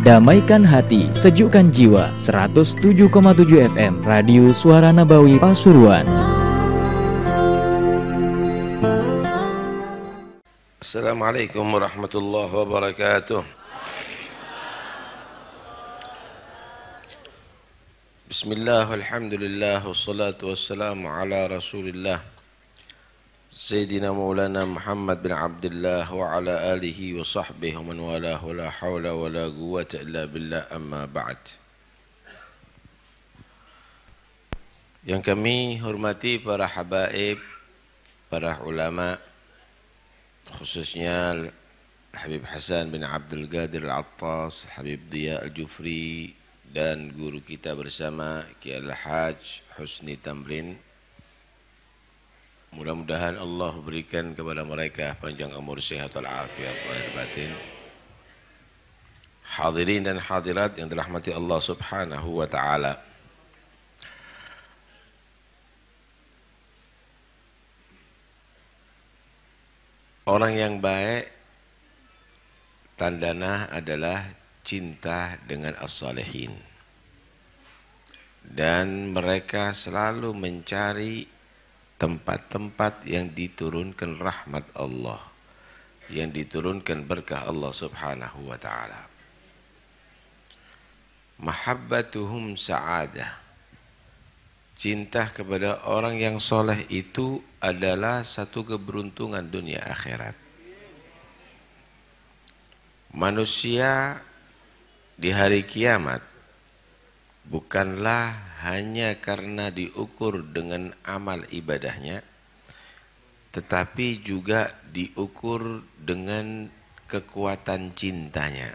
Damaikan Hati, Sejukkan Jiwa 107,7 FM Radio Suara Nabawi Pasuruan Assalamualaikum warahmatullahi wabarakatuh alhamdulillah, wassalatu wassalamu ala rasulillah سيدنا مولانا محمد بن عبد الله وعلى آله وصحبه ومن والاه ولا حول ولا قوة إلا بالله أما بعد Yang kami hormati para habaib, para ulama, khususnya Habib Hasan bin Abdul Qadir Al-Attas, Habib Dia Al-Jufri, dan guru kita bersama Kiai Al-Hajj Husni Tamrin Mudah-mudahan Allah berikan kepada mereka panjang umur sehat walafiat lahir batin. Hadirin dan hadirat yang dirahmati Allah Subhanahu wa taala. Orang yang baik tandana adalah cinta dengan as-salihin. Dan mereka selalu mencari tempat-tempat yang diturunkan rahmat Allah yang diturunkan berkah Allah subhanahu wa ta'ala mahabbatuhum sa'adah cinta kepada orang yang soleh itu adalah satu keberuntungan dunia akhirat manusia di hari kiamat bukanlah hanya karena diukur dengan amal ibadahnya tetapi juga diukur dengan kekuatan cintanya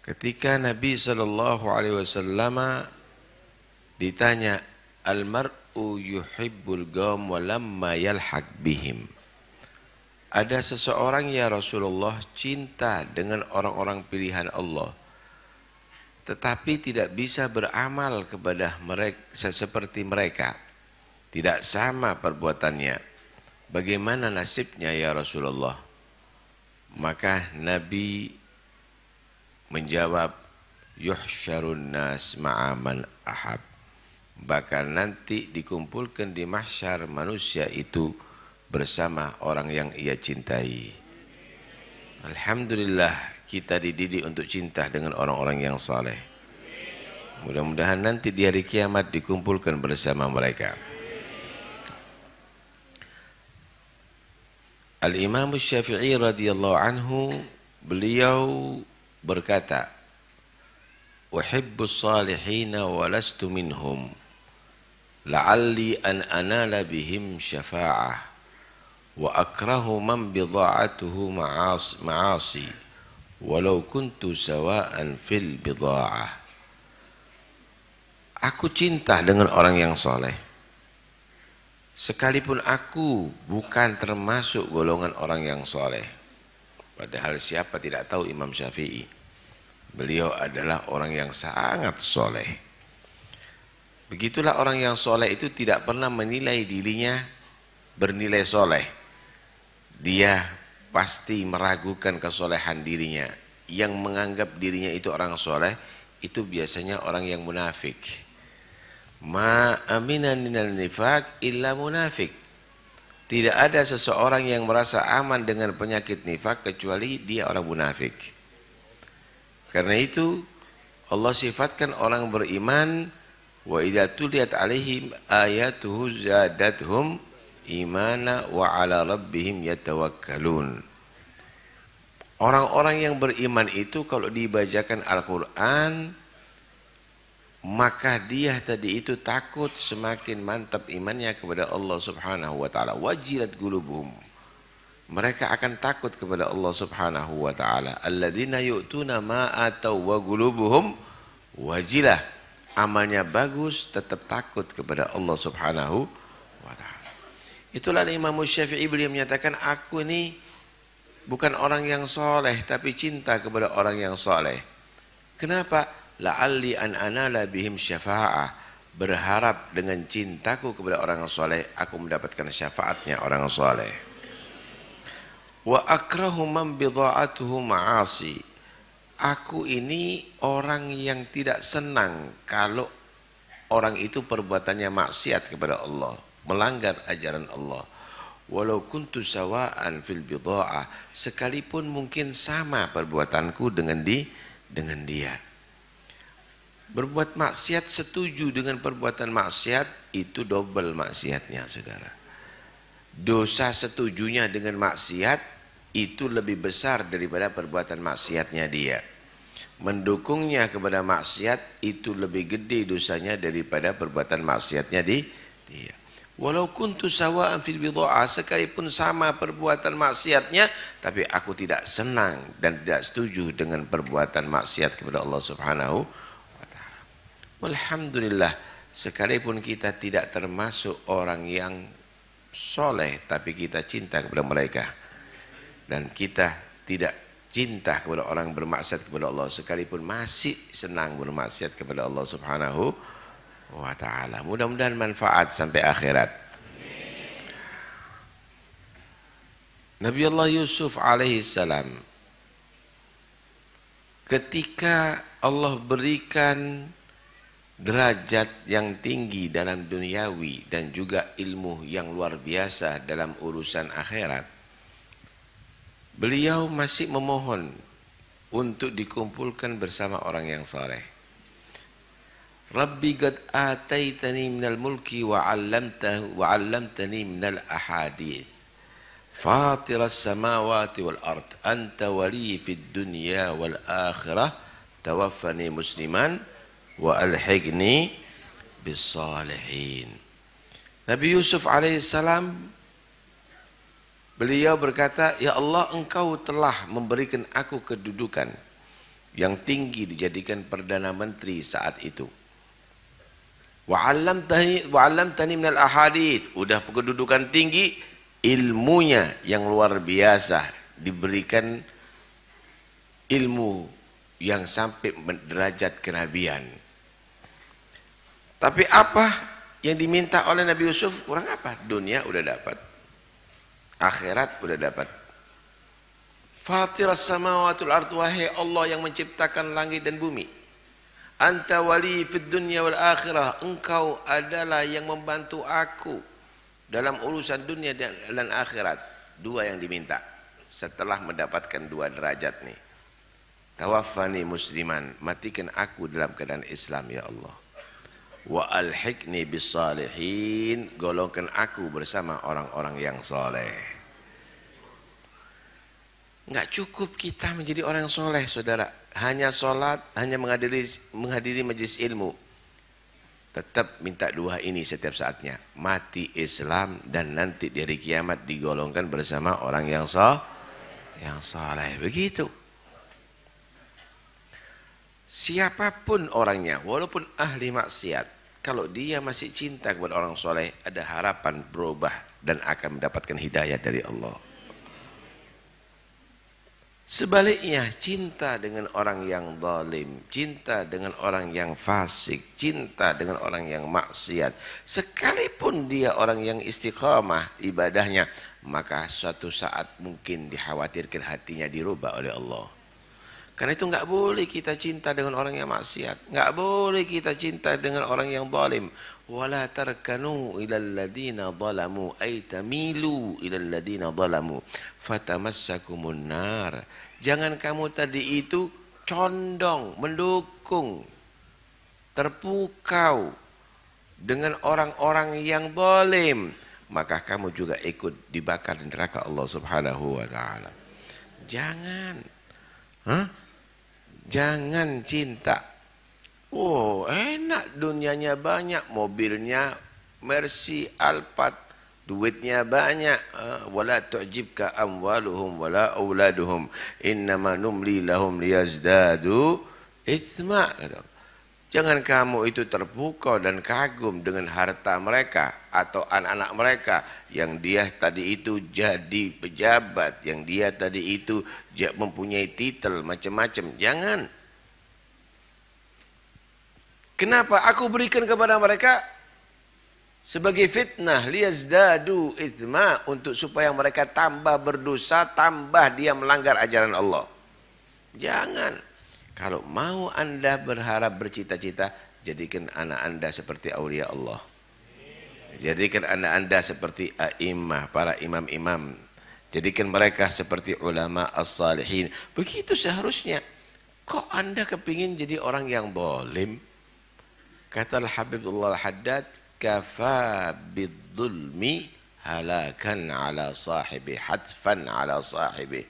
ketika Nabi Shallallahu Alaihi Wasallam ditanya almaru yuhibbul gaum walamma yalhaq bihim ada seseorang ya Rasulullah cinta dengan orang-orang pilihan Allah tetapi tidak bisa beramal kepada mereka seperti mereka. Tidak sama perbuatannya. Bagaimana nasibnya ya Rasulullah? Maka Nabi menjawab, Yuhsyarun nas ma'aman ahab. Bahkan nanti dikumpulkan di mahsyar manusia itu bersama orang yang ia cintai. Alhamdulillah kita dididik untuk cinta dengan orang-orang yang saleh. Mudah-mudahan nanti di hari kiamat dikumpulkan bersama mereka. Al-Imam Syafi'i radhiyallahu anhu beliau berkata, "Uhibbus salihin wa lastu minhum." la'alli an anala bihim syafa'ah wa akrahu man bidha'atuhu ma'asi walau kuntu sawa'an fil bidha'ah aku cinta dengan orang yang soleh sekalipun aku bukan termasuk golongan orang yang soleh padahal siapa tidak tahu Imam Syafi'i beliau adalah orang yang sangat soleh begitulah orang yang soleh itu tidak pernah menilai dirinya bernilai soleh dia pasti meragukan kesolehan dirinya. Yang menganggap dirinya itu orang soleh, itu biasanya orang yang munafik. Ma aminan minal nifak illa munafik. Tidak ada seseorang yang merasa aman dengan penyakit nifak kecuali dia orang munafik. Karena itu Allah sifatkan orang beriman wa idza tuliyat alaihim ayatuhu zadatuhum imana wa ala rabbihim yatawakkalun. Orang-orang yang beriman itu kalau dibacakan Al-Quran, maka dia tadi itu takut semakin mantap imannya kepada Allah subhanahu wa ta'ala. Wajilat gulubum. Mereka akan takut kepada Allah subhanahu wa ta'ala. Alladzina yu'tuna ma'atau wa gulubuhum wajilah. Amalnya bagus tetap takut kepada Allah subhanahu wa ta'ala. Itulah Imam Syafi'i beliau menyatakan, aku ini bukan orang yang soleh tapi cinta kepada orang yang soleh. Kenapa? La'alli an anala bihim syafa'ah. Berharap dengan cintaku kepada orang soleh, aku mendapatkan syafaatnya orang soleh. Wa akrahu man bidha'atuhu ma'asi. Aku ini orang yang tidak senang kalau orang itu perbuatannya maksiat kepada Allah, melanggar ajaran Allah Walau kuntu sawa'an fil bidha'ah, sekalipun mungkin sama perbuatanku dengan di dengan dia. Berbuat maksiat setuju dengan perbuatan maksiat itu double maksiatnya, Saudara. Dosa setujunya dengan maksiat itu lebih besar daripada perbuatan maksiatnya dia. Mendukungnya kepada maksiat itu lebih gede dosanya daripada perbuatan maksiatnya di dia. Walau kuntu sawa'an fil bidha'ah sekalipun sama perbuatan maksiatnya tapi aku tidak senang dan tidak setuju dengan perbuatan maksiat kepada Allah Subhanahu wa taala. Walhamdulillah sekalipun kita tidak termasuk orang yang soleh tapi kita cinta kepada mereka dan kita tidak cinta kepada orang bermaksiat kepada Allah sekalipun masih senang bermaksiat kepada Allah Subhanahu wa wa taala. Mudah-mudahan manfaat sampai akhirat. Nabi Allah Yusuf alaihi salam ketika Allah berikan derajat yang tinggi dalam duniawi dan juga ilmu yang luar biasa dalam urusan akhirat beliau masih memohon untuk dikumpulkan bersama orang yang soleh Rabbi qad ataitani minal mulki wa 'allamtahu wa 'allamtani minal ahadith. Fatir as-samawati wal ard anta wali fid dunya wal akhirah tawaffani musliman wa alhiqni bis salihin. Nabi Yusuf alaihissalam beliau berkata, "Ya Allah, Engkau telah memberikan aku kedudukan yang tinggi dijadikan perdana menteri saat itu." tani Wa'allamtani tani minal ahadith. Udah kedudukan tinggi, ilmunya yang luar biasa diberikan ilmu yang sampai derajat kenabian. Tapi apa yang diminta oleh Nabi Yusuf kurang apa? Dunia udah dapat. Akhirat udah dapat. Fatiras samawatul ard wahai Allah yang menciptakan langit dan bumi. Anta wali fid dunya wal akhirah. Engkau adalah yang membantu aku dalam urusan dunia dan, akhirat. Dua yang diminta. Setelah mendapatkan dua derajat nih. Tawafani musliman, matikan aku dalam keadaan Islam ya Allah. Wa alhiqni bis salihin, golongkan aku bersama orang-orang yang soleh. Enggak cukup kita menjadi orang soleh, saudara hanya sholat, hanya menghadiri, menghadiri majlis ilmu. Tetap minta dua ini setiap saatnya. Mati Islam dan nanti di kiamat digolongkan bersama orang yang so, yang soleh. Begitu. Siapapun orangnya, walaupun ahli maksiat, kalau dia masih cinta kepada orang soleh, ada harapan berubah dan akan mendapatkan hidayah dari Allah. Sebaliknya, cinta dengan orang yang dolim, cinta dengan orang yang fasik, cinta dengan orang yang maksiat, sekalipun dia orang yang istiqomah ibadahnya, maka suatu saat mungkin dikhawatirkan hatinya dirubah oleh Allah. Karena itu nggak boleh kita cinta dengan orang yang maksiat, nggak boleh kita cinta dengan orang yang dolim wala tarkanu ila alladina zalamu ay tamilu ila alladina zalamu fatamassakumun nar jangan kamu tadi itu condong mendukung terpukau dengan orang-orang yang zalim maka kamu juga ikut dibakar di neraka Allah Subhanahu wa taala jangan huh? jangan cinta Oh enak dunianya banyak, mobilnya Mercy Alphard, duitnya banyak. Ah, wala tu'jibka amwaluhum wala auladuhum. Innama numli lahum liyazdadu ithma. Jangan kamu itu terpukau dan kagum dengan harta mereka atau anak-anak mereka yang dia tadi itu jadi pejabat, yang dia tadi itu mempunyai titel macam-macam. Jangan. Kenapa aku berikan kepada mereka sebagai fitnah liyazdadu itma untuk supaya mereka tambah berdosa, tambah dia melanggar ajaran Allah. Jangan. Kalau mau Anda berharap bercita-cita, jadikan anak Anda seperti aulia Allah. Jadikan anak Anda seperti imah para imam-imam. Jadikan mereka seperti ulama as-salihin. Begitu seharusnya. Kok Anda kepingin jadi orang yang bolim? Kata Al-Habibullah Al-Haddad, kafa bidzulmi halakan ala sahibi hadfan ala sahibi.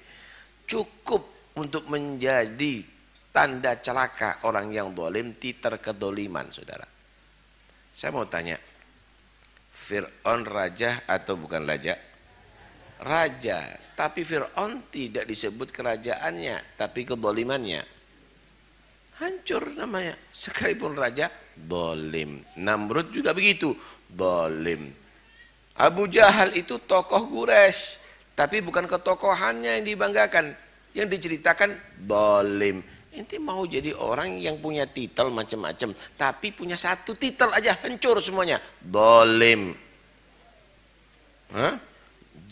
Cukup untuk menjadi tanda celaka orang yang dolim titer kedoliman saudara. Saya mau tanya, Fir'aun raja atau bukan raja? Raja, tapi Fir'aun tidak disebut kerajaannya, tapi kedolimannya hancur namanya sekalipun raja bolim Namrud juga begitu bolim Abu Jahal itu tokoh Gures tapi bukan ketokohannya yang dibanggakan yang diceritakan bolim inti mau jadi orang yang punya titel macam-macam tapi punya satu titel aja hancur semuanya bolim Hah?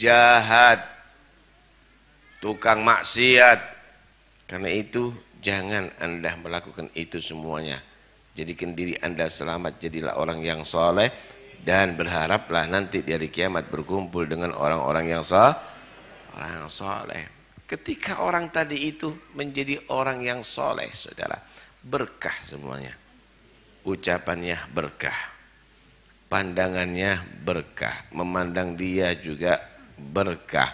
jahat tukang maksiat karena itu Jangan Anda melakukan itu semuanya. Jadikan diri Anda selamat, jadilah orang yang soleh dan berharaplah nanti di hari kiamat berkumpul dengan orang-orang yang soleh. Orang soleh. Ketika orang tadi itu menjadi orang yang soleh, saudara, berkah semuanya. Ucapannya berkah, pandangannya berkah, memandang dia juga berkah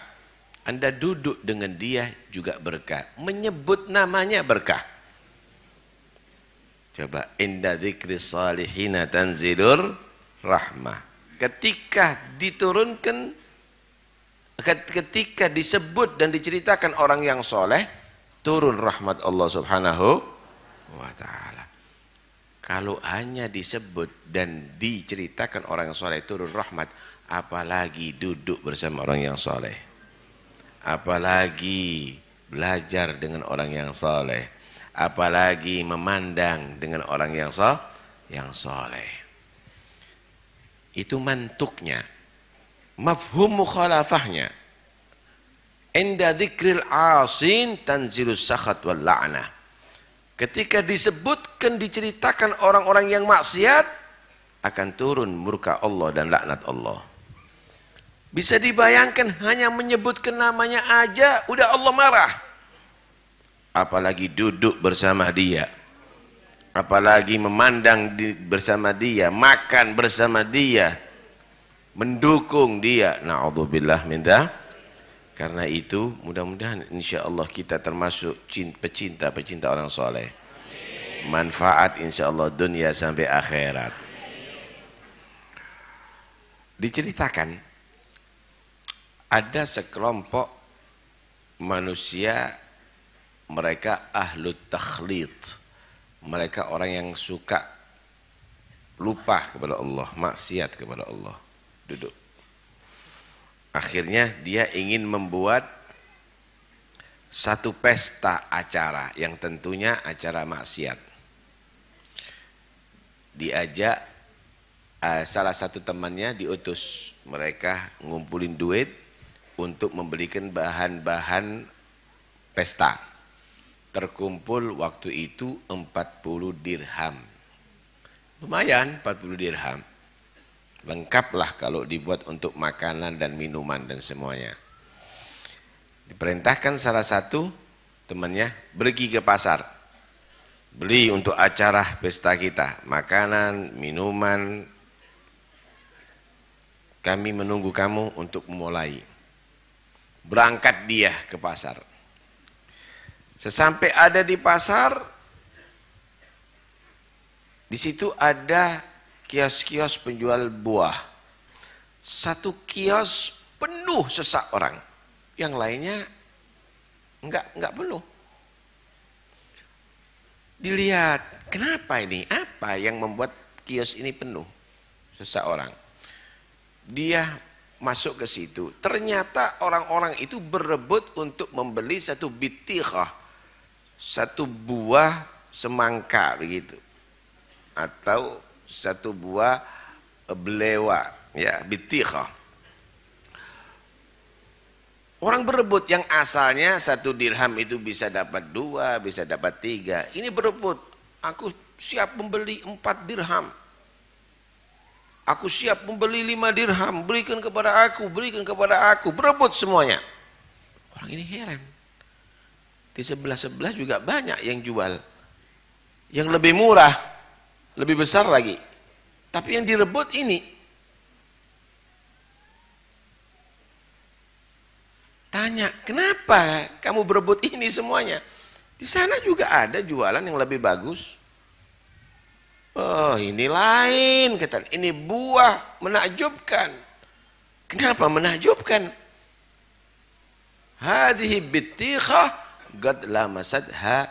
anda duduk dengan dia juga berkah. Menyebut namanya berkah. Coba inda dzikri salihina tanzilur rahmah. Ketika diturunkan ketika disebut dan diceritakan orang yang soleh turun rahmat Allah subhanahu wa ta'ala kalau hanya disebut dan diceritakan orang yang soleh turun rahmat apalagi duduk bersama orang yang soleh apalagi belajar dengan orang yang soleh, apalagi memandang dengan orang yang so, yang soleh. Itu mantuknya, mafhum mukhalafahnya. Inda dzikril asin tanzilus sakhat wal la'nah. Ketika disebutkan, diceritakan orang-orang yang maksiat, akan turun murka Allah dan laknat Allah. Bisa dibayangkan hanya menyebutkan namanya aja udah Allah marah. Apalagi duduk bersama dia. Apalagi memandang di, bersama dia, makan bersama dia, mendukung dia. Na'udzubillah minta. Karena itu mudah-mudahan insya Allah kita termasuk pecinta-pecinta orang soleh. Manfaat insya Allah dunia sampai akhirat. Diceritakan ada sekelompok manusia mereka ahlu takhlid mereka orang yang suka lupa kepada Allah maksiat kepada Allah duduk akhirnya dia ingin membuat satu pesta acara yang tentunya acara maksiat diajak eh, salah satu temannya diutus mereka ngumpulin duit untuk membelikan bahan-bahan pesta. Terkumpul waktu itu 40 dirham. Lumayan 40 dirham. Lengkaplah kalau dibuat untuk makanan dan minuman dan semuanya. Diperintahkan salah satu temannya pergi ke pasar. Beli untuk acara pesta kita, makanan, minuman. Kami menunggu kamu untuk memulai Berangkat dia ke pasar. Sesampai ada di pasar, di situ ada kios-kios penjual buah. Satu kios penuh sesak orang. Yang lainnya enggak enggak penuh. Dilihat, kenapa ini? Apa yang membuat kios ini penuh? Sesak orang. Dia masuk ke situ. Ternyata orang-orang itu berebut untuk membeli satu bitikhah, satu buah semangka begitu. Atau satu buah eh, belewa, ya, bitikhah. Orang berebut yang asalnya satu dirham itu bisa dapat dua, bisa dapat tiga. Ini berebut. Aku siap membeli empat dirham. Aku siap membeli lima dirham, berikan kepada aku, berikan kepada aku, berebut semuanya. Orang ini heran. Di sebelah-sebelah juga banyak yang jual. Yang lebih murah, lebih besar lagi. Tapi yang direbut ini. Tanya, kenapa kamu berebut ini semuanya? Di sana juga ada jualan yang lebih bagus. Oh ini lain kata ini buah menakjubkan. Kenapa menakjubkan? Hadhihi bittikhah qad lamasadha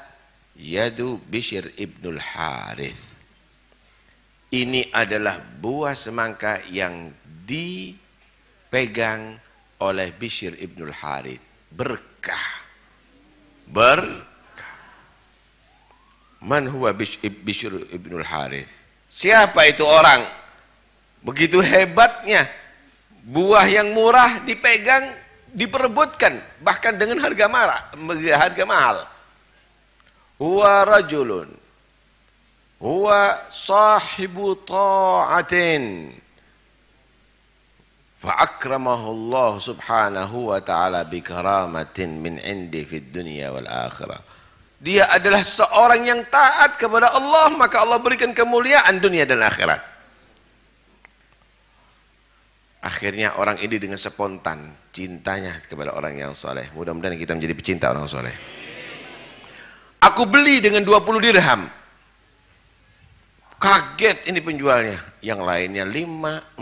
yadu Bishr ibnul Harith. Ini adalah buah semangka yang dipegang oleh Bishr ibnul Harith. Berkah. Berkah Man huwa Bishr ibnul Harith? Siapa itu orang? Begitu hebatnya, buah yang murah dipegang, diperebutkan, bahkan dengan harga marah, harga mahal. Huwa rajulun. Huwa sahibu ta'atin. Fa'akramahu Allah subhanahu wa ta'ala bi min indi fid dunya wal akhirah dia adalah seorang yang taat kepada Allah, maka Allah berikan kemuliaan dunia dan akhirat. Akhirnya orang ini dengan spontan cintanya kepada orang yang soleh. Mudah-mudahan kita menjadi pecinta orang soleh. Aku beli dengan 20 dirham. Kaget ini penjualnya. Yang lainnya 5,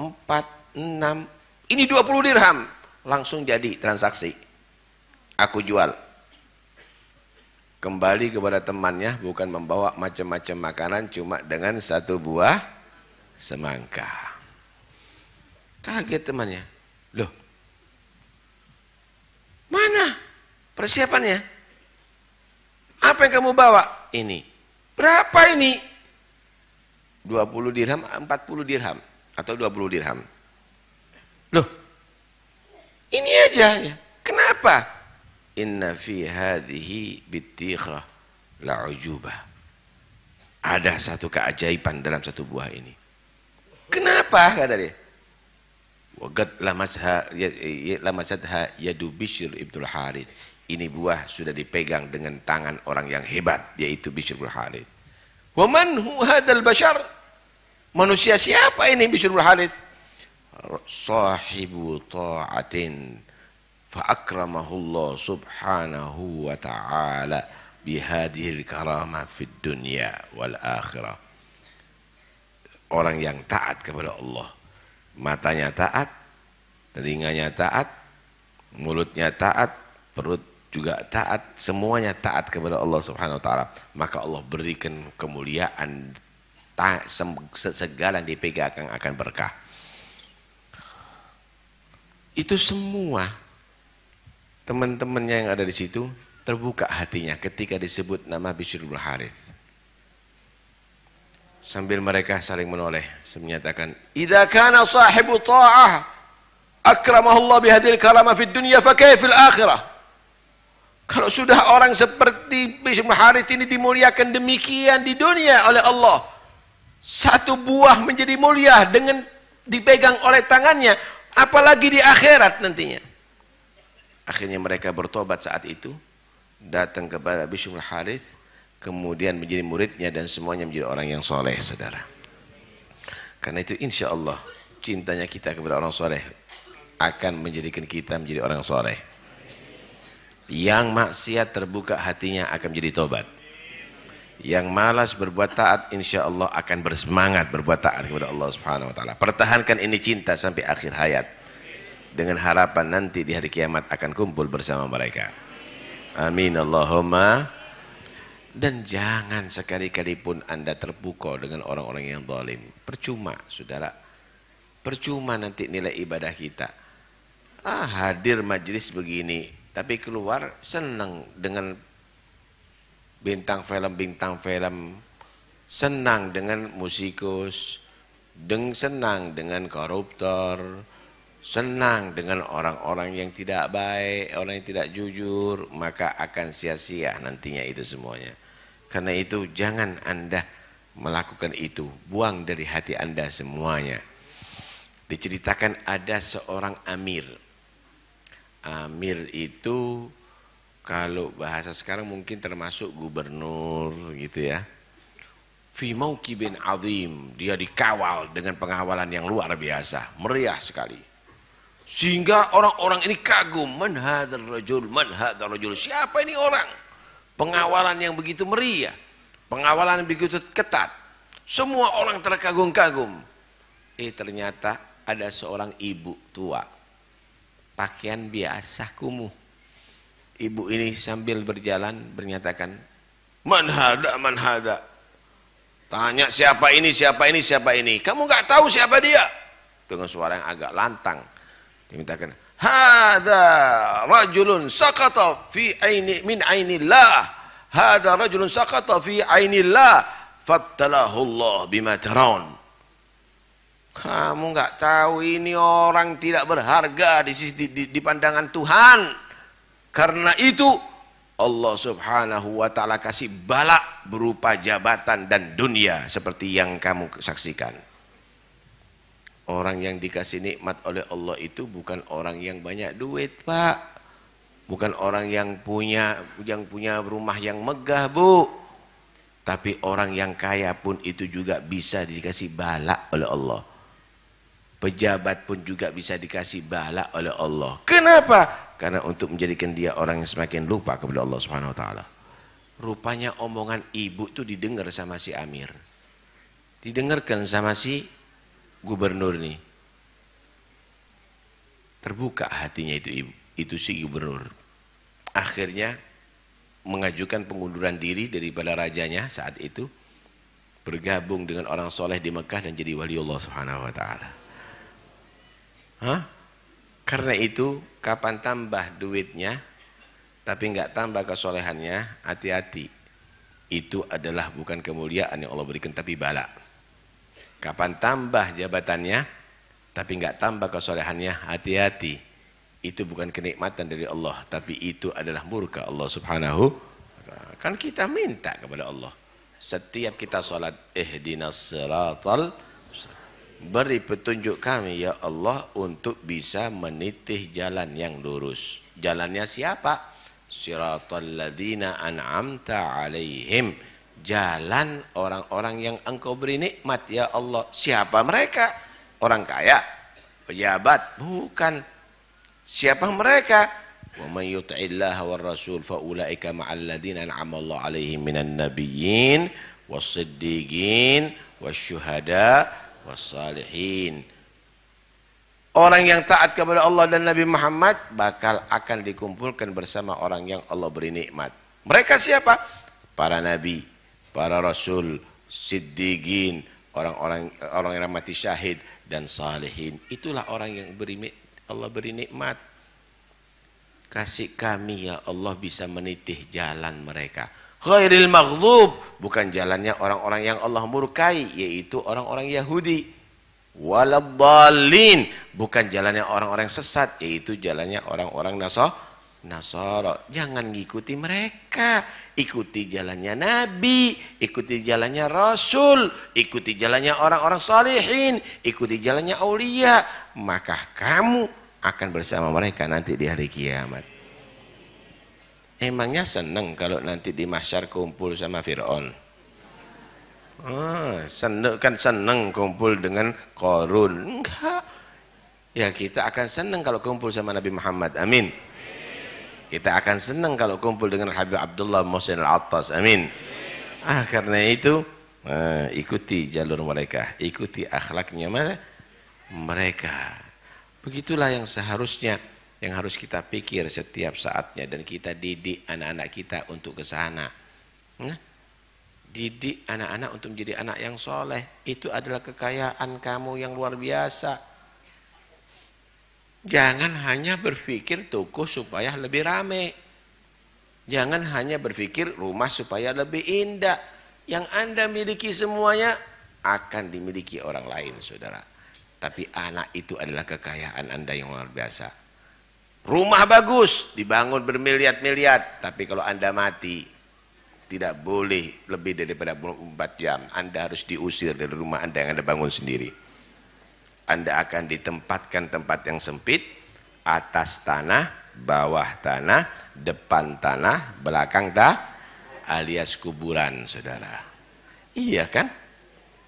4, 6. Ini 20 dirham. Langsung jadi transaksi. Aku jual kembali kepada temannya bukan membawa macam-macam makanan cuma dengan satu buah semangka. Kaget temannya. Loh, mana persiapannya? Apa yang kamu bawa? Ini. Berapa ini? 20 dirham, 40 dirham. Atau 20 dirham. Loh, ini aja. Kenapa? inna fi hadhihi bittikha la Ada satu keajaiban dalam satu buah ini. Kenapa kata dia? Wagat lamasha ya, ya, lamasadha yadu Bishr ibnul Harith. Ini buah sudah dipegang dengan tangan orang yang hebat yaitu Bishr ibnul Harith. man hu hadal bashar? Manusia siapa ini Bishr ibnul Harith? Sahibu ta'atin Fa'akramahullah subhanahu wa ta'ala bihadihil karamah fid dunya wal akhirah. Orang yang taat kepada Allah. Matanya taat, telinganya taat, mulutnya taat, perut juga taat, semuanya taat kepada Allah subhanahu wa ta'ala. Maka Allah berikan kemuliaan segala yang dipegang akan berkah. Itu semua teman-temannya yang ada di situ terbuka hatinya ketika disebut nama Bishrul Harith. Sambil mereka saling menoleh, menyatakan, "Idza kana sahibu ta'ah akramahullah bihadil karama fid dunya fa fil akhirah?" Kalau sudah orang seperti Bishrul Harith ini dimuliakan demikian di dunia oleh Allah, satu buah menjadi mulia dengan dipegang oleh tangannya, apalagi di akhirat nantinya. Akhirnya mereka bertobat saat itu, datang kepada Bishumul Harith, kemudian menjadi muridnya dan semuanya menjadi orang yang soleh, saudara. Karena itu insya Allah cintanya kita kepada orang soleh akan menjadikan kita menjadi orang soleh. Yang maksiat terbuka hatinya akan menjadi tobat. Yang malas berbuat taat insya Allah akan bersemangat berbuat taat kepada Allah Subhanahu Wa Taala. Pertahankan ini cinta sampai akhir hayat dengan harapan nanti di hari kiamat akan kumpul bersama mereka. Amin Allahumma dan jangan sekali-kali pun Anda terpukau dengan orang-orang yang dolim. Percuma, Saudara. Percuma nanti nilai ibadah kita. Ah, hadir majelis begini, tapi keluar senang dengan bintang film bintang film senang dengan musikus deng senang dengan koruptor senang dengan orang-orang yang tidak baik, orang yang tidak jujur, maka akan sia-sia nantinya itu semuanya. Karena itu jangan Anda melakukan itu, buang dari hati Anda semuanya. Diceritakan ada seorang amir. Amir itu kalau bahasa sekarang mungkin termasuk gubernur gitu ya. Fimauki kibin azim, dia dikawal dengan pengawalan yang luar biasa, meriah sekali sehingga orang-orang ini kagum, man hadzal rajul, man rajul. Siapa ini orang? Pengawalan yang begitu meriah, pengawalan yang begitu ketat. Semua orang terkagum-kagum. Eh ternyata ada seorang ibu tua. Pakaian biasa kumuh. Ibu ini sambil berjalan bernyatakan, "Man hada, man Tanya siapa ini, siapa ini, siapa ini. Kamu nggak tahu siapa dia? Dengan suara yang agak lantang dimintakan hada rajulun sakata fi aini min ainillah hada rajulun sakata fi ainillah fabtalahu Allah bima taraun kamu nggak tahu ini orang tidak berharga di, sisi, di, di, di pandangan Tuhan karena itu Allah subhanahu wa ta'ala kasih balak berupa jabatan dan dunia seperti yang kamu saksikan Orang yang dikasih nikmat oleh Allah itu bukan orang yang banyak duit, Pak. Bukan orang yang punya yang punya rumah yang megah, Bu. Tapi orang yang kaya pun itu juga bisa dikasih balak oleh Allah. Pejabat pun juga bisa dikasih balak oleh Allah. Kenapa? Karena untuk menjadikan dia orang yang semakin lupa kepada Allah Subhanahu wa taala. Rupanya omongan ibu itu didengar sama si Amir. Didengarkan sama si gubernur nih. Terbuka hatinya itu ibu, itu si gubernur. Akhirnya mengajukan pengunduran diri daripada rajanya saat itu bergabung dengan orang soleh di Mekah dan jadi wali Allah Subhanahu wa taala. Karena itu kapan tambah duitnya tapi nggak tambah kesolehannya, hati-hati. Itu adalah bukan kemuliaan yang Allah berikan tapi balak. Kapan tambah jabatannya, tapi nggak tambah kesolehannya, hati-hati. Itu bukan kenikmatan dari Allah, tapi itu adalah murka Allah subhanahu Kan kita minta kepada Allah. Setiap kita sholat, ihdinas siratal, beri petunjuk kami ya Allah untuk bisa menitih jalan yang lurus. Jalannya siapa? Siratal ladina an'amta alaihim jalan orang-orang yang engkau beri nikmat ya Allah siapa mereka orang kaya pejabat bukan siapa mereka wa man yuti'illah wa rasul fa ulaika ma'al ladzina an'ama Allah alaihim minan nabiyyin wasiddiqin wasyuhada was Orang yang taat kepada Allah dan Nabi Muhammad bakal akan dikumpulkan bersama orang yang Allah beri nikmat. Mereka siapa? Para nabi, para rasul, siddiqin, orang-orang orang yang mati syahid dan salihin. Itulah orang yang beri Allah beri nikmat. Kasih kami ya Allah bisa menitih jalan mereka. Khairil maghdub bukan jalannya orang-orang yang Allah murkai yaitu orang-orang Yahudi. Walabbalin bukan jalannya orang-orang sesat yaitu jalannya orang-orang Nasoro. Nasara jangan ngikuti mereka ikuti jalannya Nabi, ikuti jalannya Rasul, ikuti jalannya orang-orang salihin, ikuti jalannya aulia, maka kamu akan bersama mereka nanti di hari kiamat. Emangnya seneng kalau nanti di masyar kumpul sama Fir'aun? Ah, seneng, kan seneng kumpul dengan Korun. Enggak. Ya kita akan seneng kalau kumpul sama Nabi Muhammad. Amin. Kita akan senang kalau kumpul dengan Habib Abdullah Muhsin Al-Attas. Amin. Ah karena itu eh, ikuti jalur mereka, ikuti akhlaknya mereka. Begitulah yang seharusnya yang harus kita pikir setiap saatnya dan kita didik anak-anak kita untuk ke sana. Nah, didik anak-anak untuk menjadi anak yang soleh itu adalah kekayaan kamu yang luar biasa Jangan hanya berpikir toko supaya lebih rame. Jangan hanya berpikir rumah supaya lebih indah. Yang Anda miliki semuanya akan dimiliki orang lain, saudara. Tapi anak itu adalah kekayaan Anda yang luar biasa. Rumah bagus, dibangun bermiliar-miliar. Tapi kalau Anda mati, tidak boleh lebih daripada 4 jam. Anda harus diusir dari rumah Anda yang Anda bangun sendiri. Anda akan ditempatkan tempat yang sempit, atas tanah, bawah tanah, depan tanah, belakang tak, alias kuburan saudara. Iya kan?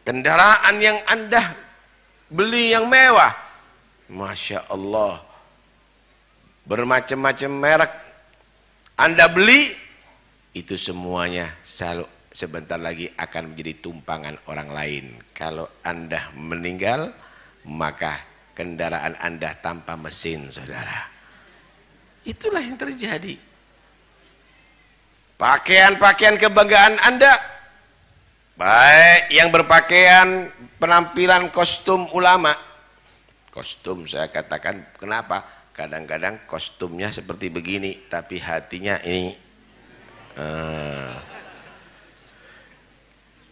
Kendaraan yang Anda beli yang mewah, Masya Allah, bermacam-macam merek, Anda beli, itu semuanya selalu sebentar lagi akan menjadi tumpangan orang lain. Kalau Anda meninggal, maka kendaraan Anda tanpa mesin, saudara. Itulah yang terjadi. Pakaian-pakaian kebanggaan Anda, baik yang berpakaian penampilan kostum ulama, kostum saya katakan kenapa? Kadang-kadang kostumnya seperti begini, tapi hatinya ini. Uh,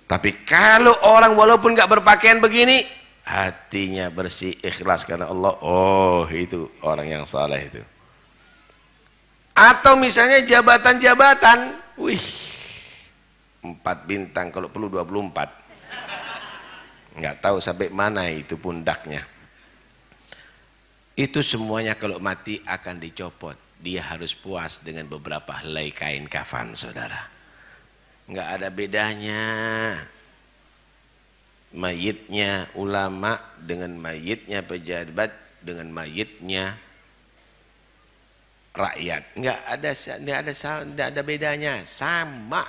tapi kalau orang walaupun nggak berpakaian begini, hatinya bersih ikhlas karena Allah oh itu orang yang saleh itu atau misalnya jabatan-jabatan wih empat bintang kalau perlu 24 nggak tahu sampai mana itu pundaknya itu semuanya kalau mati akan dicopot dia harus puas dengan beberapa helai kain kafan saudara nggak ada bedanya mayitnya ulama dengan mayitnya pejabat dengan mayitnya rakyat nggak ada nggak ada nggak ada bedanya sama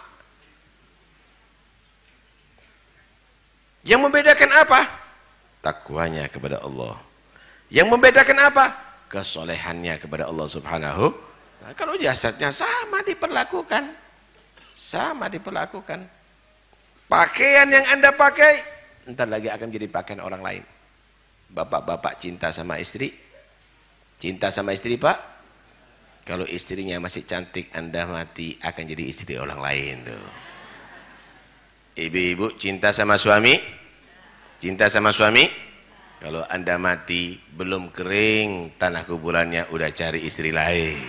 yang membedakan apa takwanya kepada Allah yang membedakan apa kesolehannya kepada Allah subhanahu nah, kalau jasadnya sama diperlakukan sama diperlakukan pakaian yang anda pakai Ntar lagi akan jadi pakaian orang lain bapak-bapak cinta sama istri cinta sama istri pak kalau istrinya masih cantik anda mati akan jadi istri orang lain tuh ibu-ibu cinta sama suami cinta sama suami kalau anda mati belum kering tanah kuburannya udah cari istri lain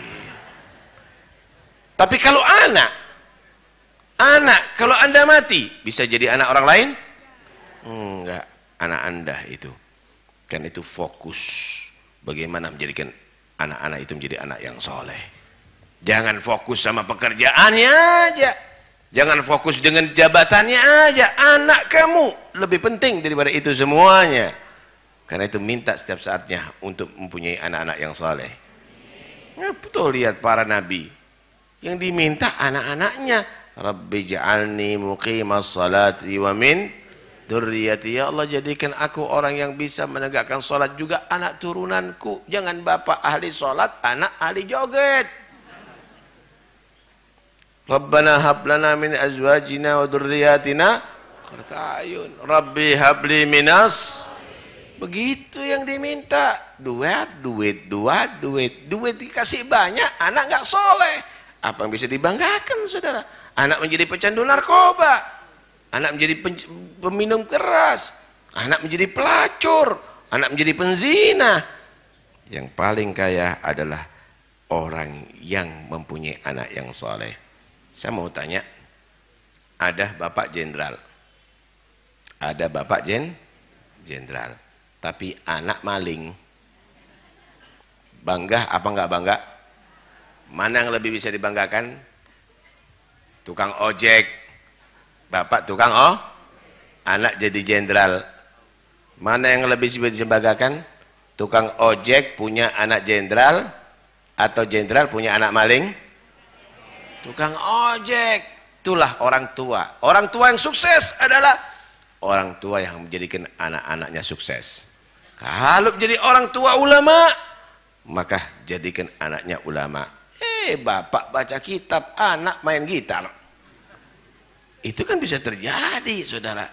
tapi kalau anak anak kalau anda mati bisa jadi anak orang lain enggak anak anda itu kan itu fokus bagaimana menjadikan anak-anak itu menjadi anak yang soleh jangan fokus sama pekerjaannya aja jangan fokus dengan jabatannya aja anak kamu lebih penting daripada itu semuanya karena itu minta setiap saatnya untuk mempunyai anak-anak yang soleh ya, betul lihat para nabi yang diminta anak-anaknya Rabbi ja'alni muqimah salati wa min dzurriyyati ya Allah jadikan aku orang yang bisa menegakkan sholat juga anak turunanku jangan bapak ahli sholat anak ahli joget Rabbana hab min azwajina wa durriyatina. kertayun Rabbi habli minas begitu yang diminta duet duit dua duit duit dikasih banyak anak gak soleh apa yang bisa dibanggakan saudara anak menjadi pecandu narkoba anak menjadi peminum keras, anak menjadi pelacur, anak menjadi penzina. Yang paling kaya adalah orang yang mempunyai anak yang soleh. Saya mau tanya, ada Bapak Jenderal, ada Bapak Jen, Jenderal, tapi anak maling, bangga apa enggak bangga? Mana yang lebih bisa dibanggakan? Tukang ojek, Bapak tukang oh, anak jadi jenderal. Mana yang lebih disembagakan Tukang ojek punya anak jenderal atau jenderal punya anak maling? Tukang ojek, itulah orang tua. Orang tua yang sukses adalah orang tua yang menjadikan anak-anaknya sukses. Kalau jadi orang tua ulama, maka jadikan anaknya ulama. Eh, bapak baca kitab, anak main gitar. Itu kan bisa terjadi, saudara.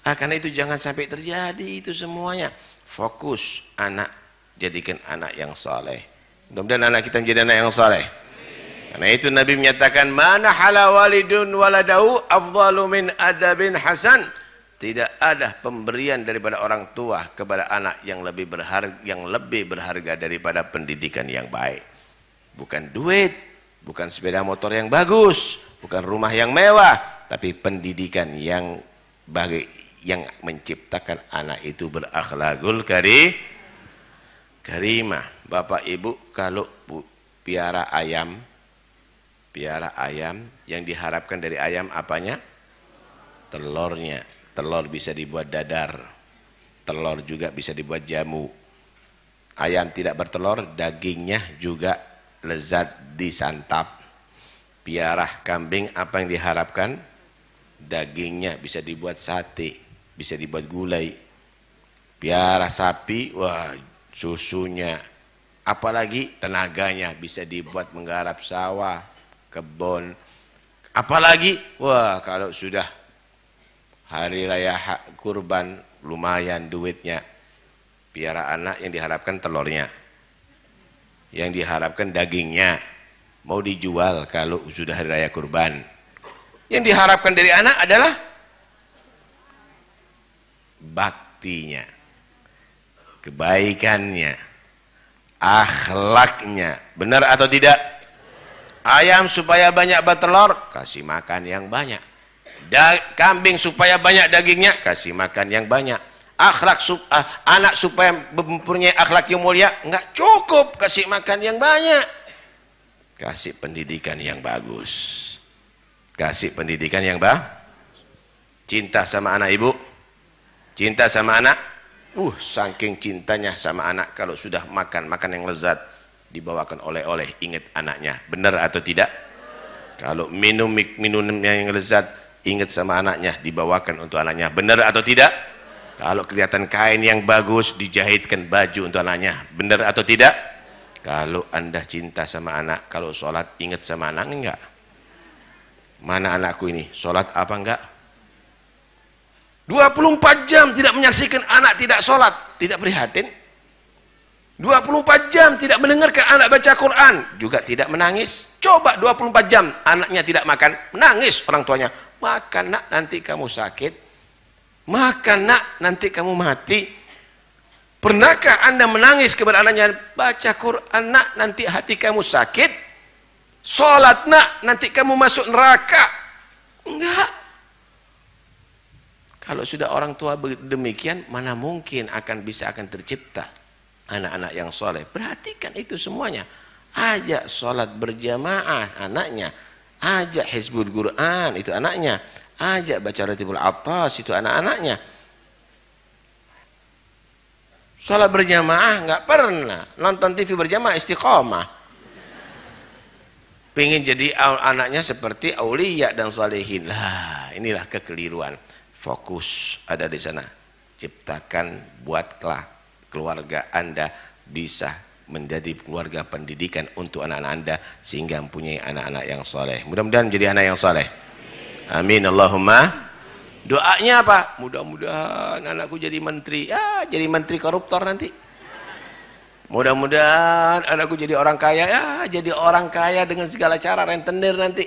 nah, karena itu jangan sampai terjadi itu semuanya. Fokus anak, jadikan anak yang soleh. Mudah-mudahan anak kita menjadi anak yang soleh. Karena itu Nabi menyatakan, Mana halawalidun walidun waladau afzalumin adabin hasan. Tidak ada pemberian daripada orang tua kepada anak yang lebih berharga, yang lebih berharga daripada pendidikan yang baik. Bukan duit, bukan sepeda motor yang bagus, bukan rumah yang mewah, tapi pendidikan yang bagi yang menciptakan anak itu berakhlakul kari karimah bapak ibu kalau bu, piara ayam piara ayam yang diharapkan dari ayam apanya telurnya telur bisa dibuat dadar telur juga bisa dibuat jamu ayam tidak bertelur dagingnya juga lezat disantap Piara kambing apa yang diharapkan dagingnya bisa dibuat sate bisa dibuat gulai piara sapi wah susunya apalagi tenaganya bisa dibuat menggarap sawah kebun apalagi wah kalau sudah hari raya kurban lumayan duitnya piara anak yang diharapkan telurnya yang diharapkan dagingnya mau dijual kalau sudah hari raya kurban yang diharapkan dari anak adalah baktinya, kebaikannya, akhlaknya. Benar atau tidak? Ayam supaya banyak bertelur, kasih makan yang banyak. Da kambing supaya banyak dagingnya, kasih makan yang banyak. Akhlak sup uh, anak supaya mempunyai akhlak yang mulia, enggak cukup kasih makan yang banyak. Kasih pendidikan yang bagus kasih pendidikan yang bah cinta sama anak ibu cinta sama anak uh saking cintanya sama anak kalau sudah makan makan yang lezat dibawakan oleh-oleh ingat anaknya benar atau tidak kalau minum minum yang lezat ingat sama anaknya dibawakan untuk anaknya benar atau tidak kalau kelihatan kain yang bagus dijahitkan baju untuk anaknya benar atau tidak kalau anda cinta sama anak kalau sholat ingat sama anak enggak mana anakku ini sholat apa enggak 24 jam tidak menyaksikan anak tidak sholat tidak prihatin 24 jam tidak mendengarkan anak baca Quran juga tidak menangis coba 24 jam anaknya tidak makan menangis orang tuanya makan nak nanti kamu sakit makan nak nanti kamu mati pernahkah anda menangis kepada anaknya baca Quran nak nanti hati kamu sakit Salat nak, nanti kamu masuk neraka. Enggak. Kalau sudah orang tua demikian, mana mungkin akan bisa akan tercipta anak-anak yang soleh. Perhatikan itu semuanya. Ajak sholat berjamaah anaknya. Ajak hizbul Quran itu anaknya. Ajak baca ratibul atas itu anak-anaknya. Sholat berjamaah enggak pernah. Nonton TV berjamaah istiqomah pengen jadi anaknya seperti aulia dan solehin lah inilah kekeliruan fokus ada di sana ciptakan buatlah keluarga anda bisa menjadi keluarga pendidikan untuk anak-anak anda sehingga mempunyai anak-anak yang soleh mudah-mudahan menjadi anak yang soleh amin Allahumma doanya apa mudah-mudahan anakku jadi menteri ya jadi menteri koruptor nanti Mudah-mudahan anakku jadi orang kaya, ya jadi orang kaya dengan segala cara rentenir nanti.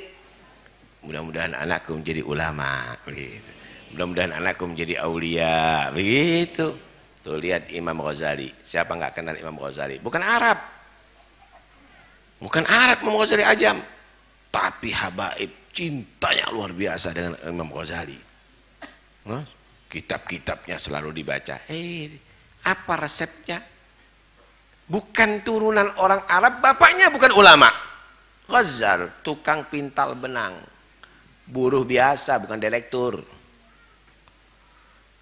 Mudah-mudahan anakku menjadi ulama, begitu. Mudah-mudahan anakku menjadi aulia, begitu. Tuh lihat Imam Ghazali, siapa nggak kenal Imam Ghazali? Bukan Arab, bukan Arab Imam Ghazali ajam, tapi habaib cintanya luar biasa dengan Imam Ghazali. Kitab-kitabnya selalu dibaca. Eh, apa resepnya? bukan turunan orang Arab, bapaknya bukan ulama. Ghazal, tukang pintal benang. Buruh biasa, bukan direktur.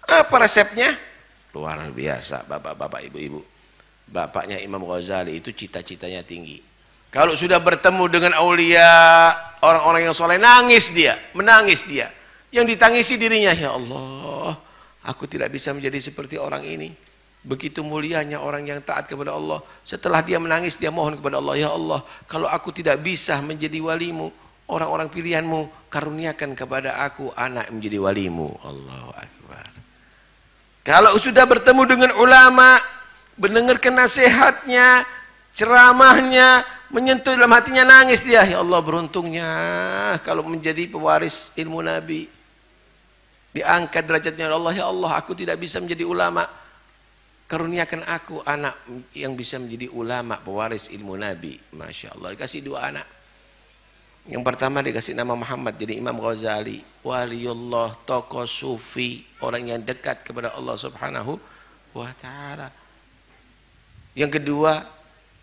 Apa resepnya? Luar biasa, bapak-bapak, ibu-ibu. Bapaknya Imam Ghazali itu cita-citanya tinggi. Kalau sudah bertemu dengan aulia, orang-orang yang soleh, nangis dia, menangis dia. Yang ditangisi dirinya, ya Allah, aku tidak bisa menjadi seperti orang ini. Begitu mulianya orang yang taat kepada Allah. Setelah dia menangis, dia mohon kepada Allah, Ya Allah, kalau aku tidak bisa menjadi walimu, orang-orang pilihanmu, karuniakan kepada aku anak menjadi walimu. Allah Akbar. Kalau sudah bertemu dengan ulama, mendengarkan nasihatnya, ceramahnya, menyentuh dalam hatinya nangis dia. Ya Allah beruntungnya kalau menjadi pewaris ilmu Nabi. Diangkat derajatnya Allah, Ya Allah aku tidak bisa menjadi ulama' Karuniakan aku anak yang bisa menjadi ulama, pewaris ilmu Nabi. Masya Allah, dikasih dua anak. Yang pertama dikasih nama Muhammad, jadi Imam Ghazali. Waliullah, tokoh sufi, orang yang dekat kepada Allah subhanahu wa ta'ala. Yang kedua,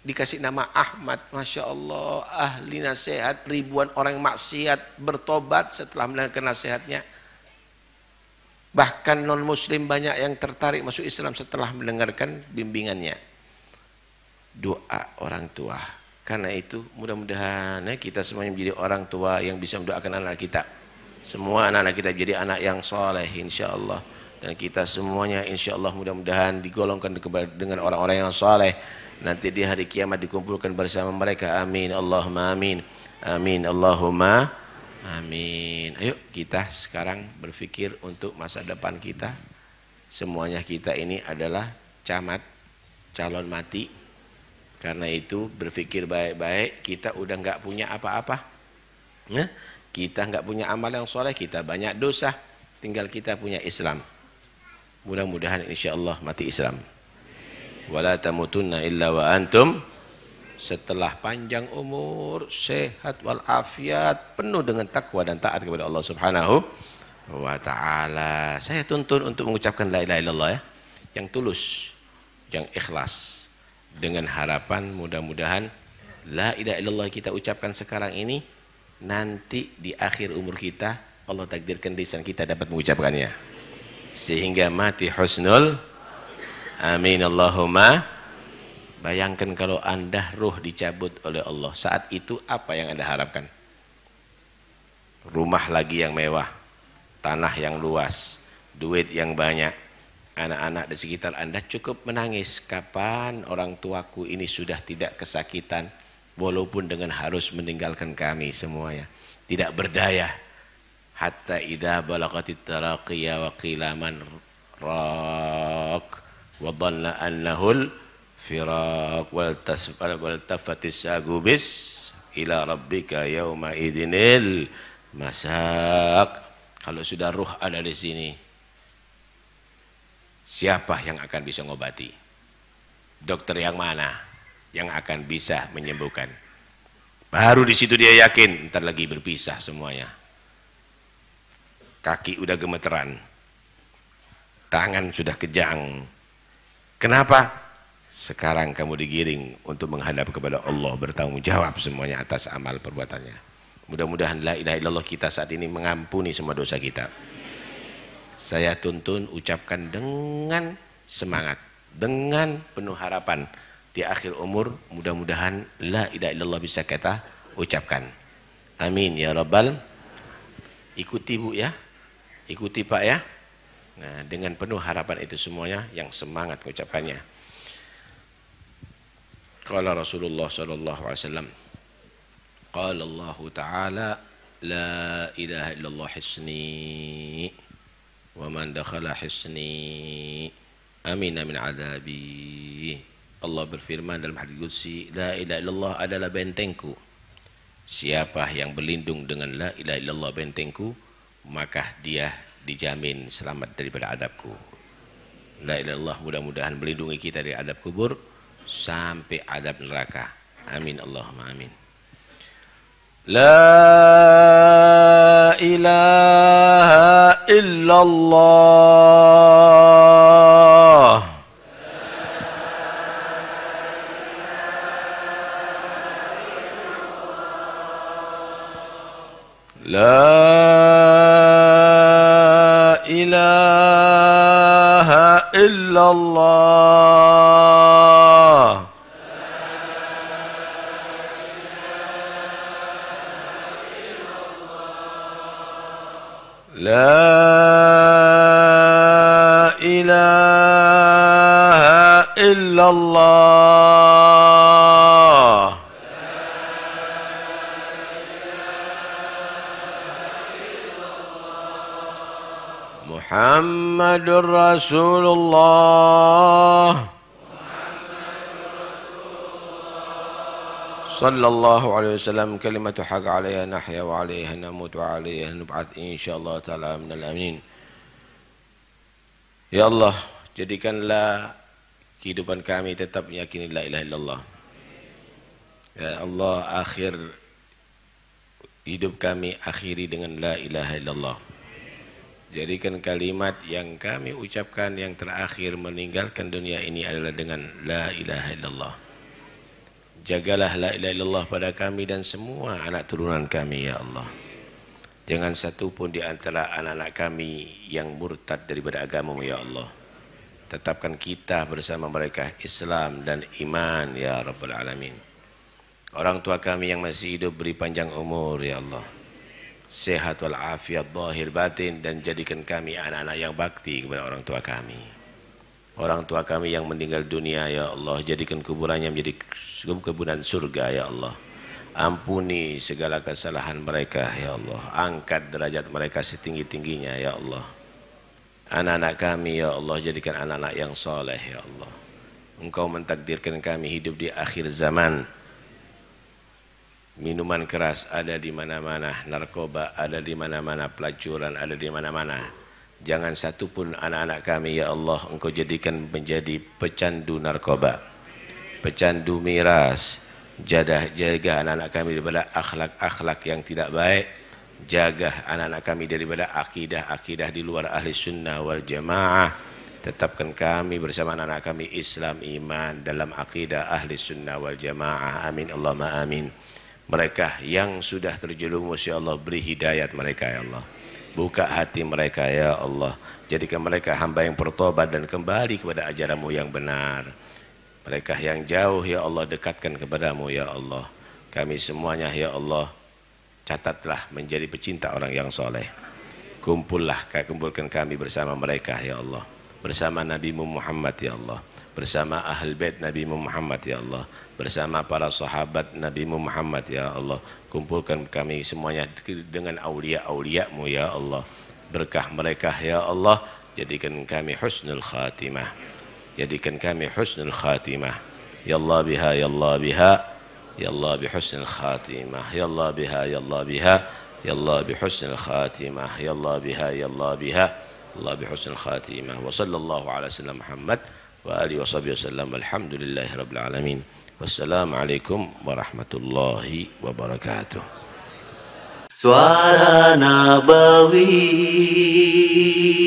dikasih nama Ahmad. Masya Allah, ahli nasihat, ribuan orang maksiat, bertobat setelah mendengar nasihatnya Bahkan non-muslim banyak yang tertarik masuk Islam setelah mendengarkan bimbingannya. Doa orang tua. Karena itu mudah-mudahan eh, kita semuanya menjadi orang tua yang bisa mendoakan anak kita. Semua anak-anak kita jadi anak yang soleh insya Allah. Dan kita semuanya insya Allah mudah-mudahan digolongkan dengan orang-orang yang soleh. Nanti di hari kiamat dikumpulkan bersama mereka. Amin. Allahumma amin. Amin. Allahumma Amin. Ayo kita sekarang berpikir untuk masa depan kita. Semuanya kita ini adalah camat, calon mati. Karena itu berpikir baik-baik, kita udah nggak punya apa-apa. Nah, kita nggak punya amal yang soleh, kita banyak dosa. Tinggal kita punya Islam. Mudah-mudahan insya Allah mati Islam. Wala illa wa antum setelah panjang umur, sehat wal afiat, penuh dengan takwa dan taat kepada Allah Subhanahu wa taala. Saya tuntun untuk mengucapkan la ilaha illallah ya, yang tulus, yang ikhlas dengan harapan mudah-mudahan la ilaha illallah kita ucapkan sekarang ini nanti di akhir umur kita Allah takdirkan lisan kita dapat mengucapkannya sehingga mati husnul amin Allahumma Bayangkan kalau anda ruh dicabut oleh Allah, saat itu apa yang anda harapkan? Rumah lagi yang mewah, tanah yang luas, duit yang banyak, anak-anak di sekitar anda cukup menangis. Kapan orang tuaku ini sudah tidak kesakitan, walaupun dengan harus meninggalkan kami semuanya. Tidak berdaya. Hatta idha balagatit taraqiyya wa qilaman rak wa dhanna annahul firaq wal tasfal wal tafatis sagubis ila rabbika yauma idinil masak kalau sudah ruh ada di sini siapa yang akan bisa ngobati dokter yang mana yang akan bisa menyembuhkan baru di situ dia yakin ntar lagi berpisah semuanya kaki udah gemeteran tangan sudah kejang kenapa sekarang kamu digiring untuk menghadap kepada Allah bertanggung jawab semuanya atas amal perbuatannya. Mudah-mudahan la ilaha illallah kita saat ini mengampuni semua dosa kita. Saya tuntun ucapkan dengan semangat, dengan penuh harapan di akhir umur mudah-mudahan la ilaha illallah bisa kita ucapkan. Amin ya rabbal ikuti Bu ya. Ikuti Pak ya. Nah, dengan penuh harapan itu semuanya yang semangat ucapannya. Qala Rasulullah sallallahu alaihi wasallam Qala Allah Ta'ala La ilaha illallah hisni Wa man dakhala hisni Amina min adabi Allah berfirman dalam hadis Qudsi La ilaha illallah adalah bentengku Siapa yang berlindung dengan La ilaha illallah bentengku Maka dia dijamin selamat daripada adabku La ilaha illallah mudah-mudahan melindungi kita dari adab kubur sampai adab neraka amin Allahumma amin La ilaha illallah La ilaha illallah لا إله إلا الله محمد رسول الله صلى الله عليه وسلم كلمة حق عليها نحيا وعليها نموت وعليها نبعث إن شاء الله تعالى من الأمين Ya Allah jadikanlah kehidupan kami tetap yakin la ilaha illallah Ya Allah akhir hidup kami akhiri dengan la ilaha illallah Jadikan kalimat yang kami ucapkan yang terakhir meninggalkan dunia ini adalah dengan la ilaha illallah Jagalah la ilaha illallah pada kami dan semua anak turunan kami ya Allah. Jangan satu pun di antara anak-anak kami yang murtad daripada agamamu ya Allah. Tetapkan kita bersama mereka Islam dan iman ya Rabbal Alamin. Orang tua kami yang masih hidup beri panjang umur ya Allah. Sehat wal afiat zahir batin dan jadikan kami anak-anak yang bakti kepada orang tua kami. Orang tua kami yang meninggal dunia ya Allah jadikan kuburannya menjadi kebunan surga ya Allah ampuni segala kesalahan mereka ya Allah angkat derajat mereka setinggi-tingginya ya Allah anak-anak kami ya Allah jadikan anak-anak yang soleh ya Allah engkau mentakdirkan kami hidup di akhir zaman minuman keras ada di mana-mana narkoba ada di mana-mana pelacuran ada di mana-mana jangan satupun anak-anak kami ya Allah engkau jadikan menjadi pecandu narkoba pecandu miras, jadah jaga anak-anak kami daripada akhlak-akhlak yang tidak baik, jaga anak-anak kami daripada akidah-akidah di luar ahli sunnah wal jamaah. Tetapkan kami bersama anak-anak kami Islam iman dalam akidah ahli sunnah wal jamaah. Amin Allahumma amin. Mereka yang sudah terjerumus ya Allah beri hidayat mereka ya Allah. Buka hati mereka ya Allah. Jadikan mereka hamba yang bertobat dan kembali kepada ajaranmu yang benar. Mereka yang jauh ya Allah dekatkan kepadamu ya Allah. Kami semuanya ya Allah catatlah menjadi pecinta orang yang soleh. Kumpullah, kumpulkan kami bersama mereka ya Allah. Bersama Nabi Muhammad ya Allah. Bersama Ahl Bait Nabi Muhammad ya Allah. Bersama para sahabat Nabi Muhammad ya Allah. Kumpulkan kami semuanya dengan aulia-auliamu ya Allah. Berkah mereka ya Allah. Jadikan kami husnul khatimah. jadikan kami husnul khatimah ya Allah biha ya Allah biha ya Allah bi husnul khatimah ya Allah biha ya Allah biha ya Allah bi husnul khatimah ya Allah biha ya Allah biha Allah bi husnul khatimah wa sallallahu ala sayyidina Muhammad wa ali wa sahbihi wasallam alhamdulillahi rabbil alamin wassalamu alaikum warahmatullahi wabarakatuh suara nabawi